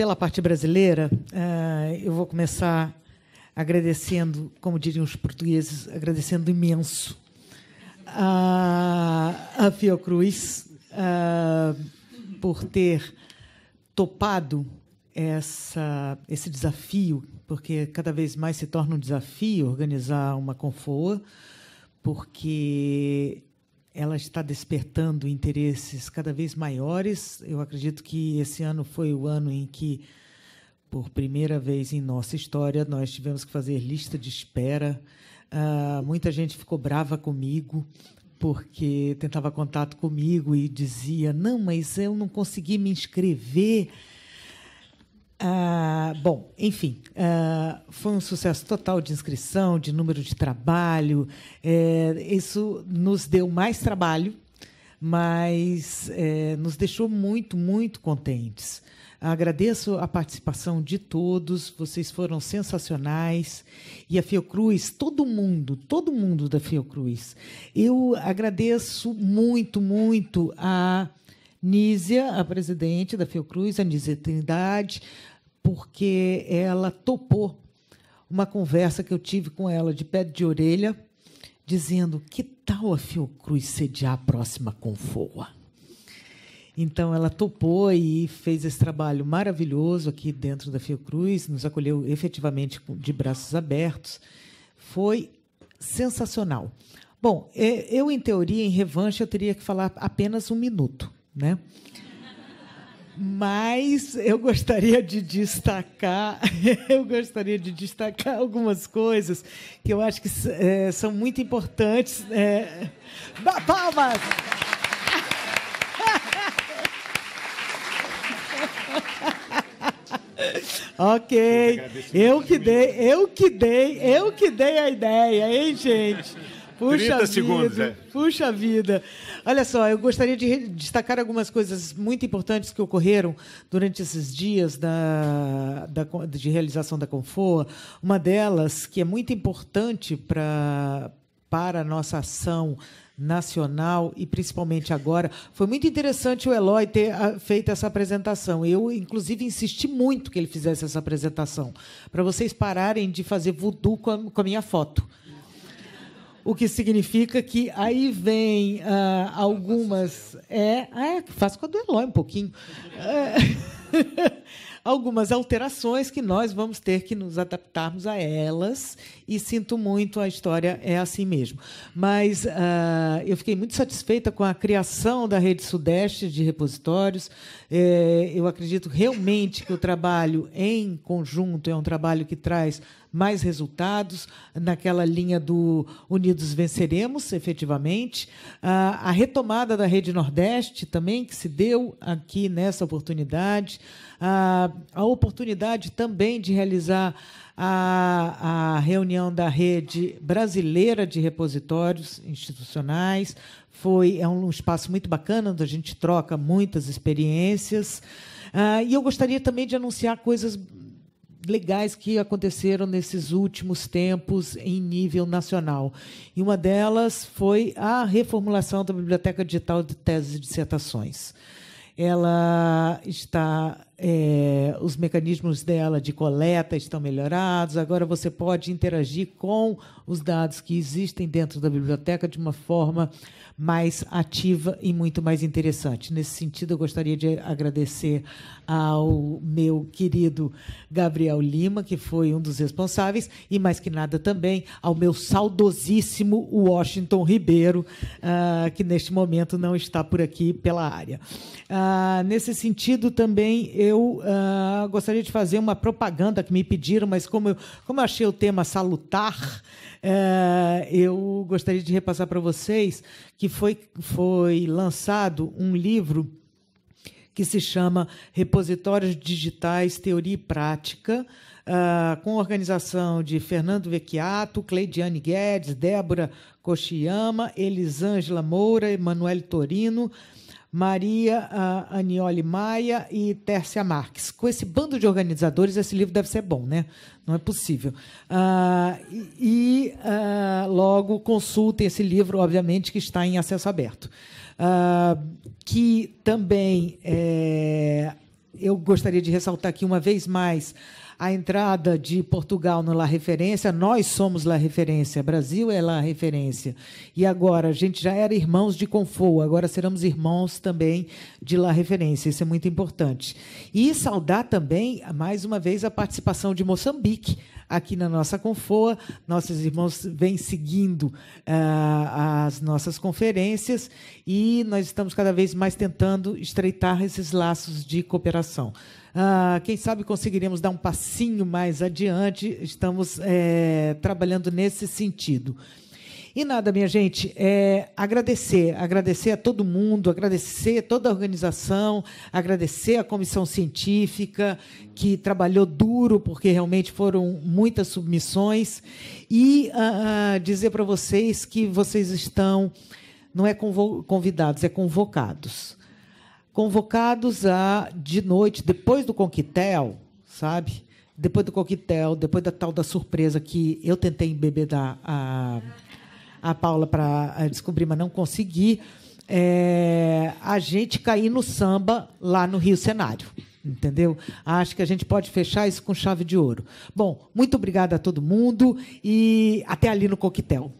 pela parte brasileira, eh, eu vou começar agradecendo, como diriam os portugueses, agradecendo imenso a, Fiocruz eh, por ter topado essa, esse desafio, porque cada vez mais se torna um desafio organizar uma Confoa, porque ela está despertando interesses cada vez maiores. Eu acredito que esse ano foi o ano em que, por primeira vez em nossa história, nós tivemos que fazer lista de espera. Uh, muita gente ficou brava comigo porque tentava contato comigo e dizia: não, mas eu não consegui me inscrever ah, bom, enfim, ah, foi um sucesso total de inscrição, de número de trabalho. É, isso nos deu mais trabalho, mas é, nos deixou muito, muito contentes. Agradeço a participação de todos, vocês foram sensacionais. E a Fiocruz, todo mundo, todo mundo da Fiocruz. Eu agradeço muito, muito a. Nízia, a presidente da Fiocruz, a Nízia Trindade, porque ela topou uma conversa que eu tive com ela de pé de orelha, dizendo: que tal a Fiocruz sediar a próxima Confoa? Então ela topou e fez esse trabalho maravilhoso aqui dentro da Fiocruz, nos acolheu efetivamente de braços abertos. Foi sensacional. Bom, é, eu em teoria, em revanche, eu teria que falar apenas um minuto, né? Mas eu gostaria de destacar, eu gostaria de destacar algumas coisas que eu acho que é, são muito importantes. É... palmas! ok. Eu que dei, né? eu que dei, eu que dei a ideia, hein, gente? Puxa 30 segundos, vida, é. Puxa vida. Olha só, eu gostaria de destacar algumas coisas muito importantes que ocorreram durante esses dias da, da de realização da Confoa. Uma delas, que é muito importante para, para a nossa ação nacional e principalmente agora. Foi muito interessante o Eloy ter ah, feito essa apresentação. Eu, inclusive, insisti muito que ele fizesse essa apresentação, para vocês pararem de fazer voodoo com a, minha foto. O que significa que aí vem uh, algumas. É, ah, é, faço com a do Eloy um pouquinho. É, algumas alterações que nós vamos ter que nos adaptarmos a elas. E sinto muito, a história é assim mesmo. Mas uh, eu fiquei muito satisfeita com a criação da Rede Sudeste de repositórios. É, eu acredito realmente que o trabalho em conjunto é um trabalho que traz mais resultados naquela linha do Unidos Venceremos, efetivamente. Ah, a retomada da Rede Nordeste também, que se deu aqui nessa oportunidade. Ah, a oportunidade também de realizar a, a reunião da Rede Brasileira de Repositórios Institucionais. Foi, é um espaço muito bacana, onde a gente troca muitas experiências. Ah, e eu gostaria também de anunciar coisas legais que aconteceram nesses últimos tempos em nível nacional. E uma delas foi a reformulação da Biblioteca Digital de Teses e Dissertações. Ela está é, os mecanismos dela de coleta estão melhorados, agora você pode interagir com os dados que existem dentro da biblioteca de uma forma mais ativa e muito mais interessante. Nesse sentido, eu gostaria de agradecer ao meu querido Gabriel Lima, que foi um dos responsáveis, e mais que nada também ao meu saudosíssimo Washington Ribeiro, uh, que neste momento não está por aqui pela área. Uh, nesse sentido, também eu eu uh, gostaria de fazer uma propaganda que me pediram, mas como eu, como eu achei o tema salutar, uh, eu gostaria de repassar para vocês que foi, foi lançado um livro que se chama Repositórios Digitais, Teoria e Prática, uh, com organização de Fernando Vecchiato, Cleidiane Guedes, Débora Cochiama, Elisângela Moura, Emanuele Torino, Maria uh, Anioli Maia e Tércia Marques. Com esse bando de organizadores, esse livro deve ser bom, né? Não é possível. Uh, e uh, logo consultem esse livro, obviamente, que está em acesso aberto. Ah, que também é, eu gostaria de ressaltar aqui uma vez mais a entrada de Portugal no La Referência, nós somos La Referência, Brasil é La Referência. E agora, a gente já era irmãos de Confoa, agora seremos irmãos também de La Referência, isso é muito importante. E saudar também, mais uma vez, a participação de Moçambique aqui na nossa Confoa. Nossos irmãos vêm seguindo uh, as nossas conferências e nós estamos cada vez mais tentando estreitar esses laços de cooperação. Ah, quem sabe conseguiríamos dar um passinho mais adiante. Estamos é, trabalhando nesse sentido. E nada, minha gente, é agradecer, agradecer a todo mundo, agradecer toda a organização, agradecer a comissão científica que trabalhou duro, porque realmente foram muitas submissões, e uh, dizer para vocês que vocês estão, não é convo convidados, é convocados convocados a de noite, depois do coquetel sabe? Depois do coquetel, depois da tal da surpresa que eu tentei embebedar a, a Paula para eh, descobrir, mas não consegui, é, a gente cair no samba lá no Rio Cenário. Entendeu? Acho que a gente pode fechar isso com chave de ouro. Bom, muito obrigada a todo mundo e até ali no coquetel.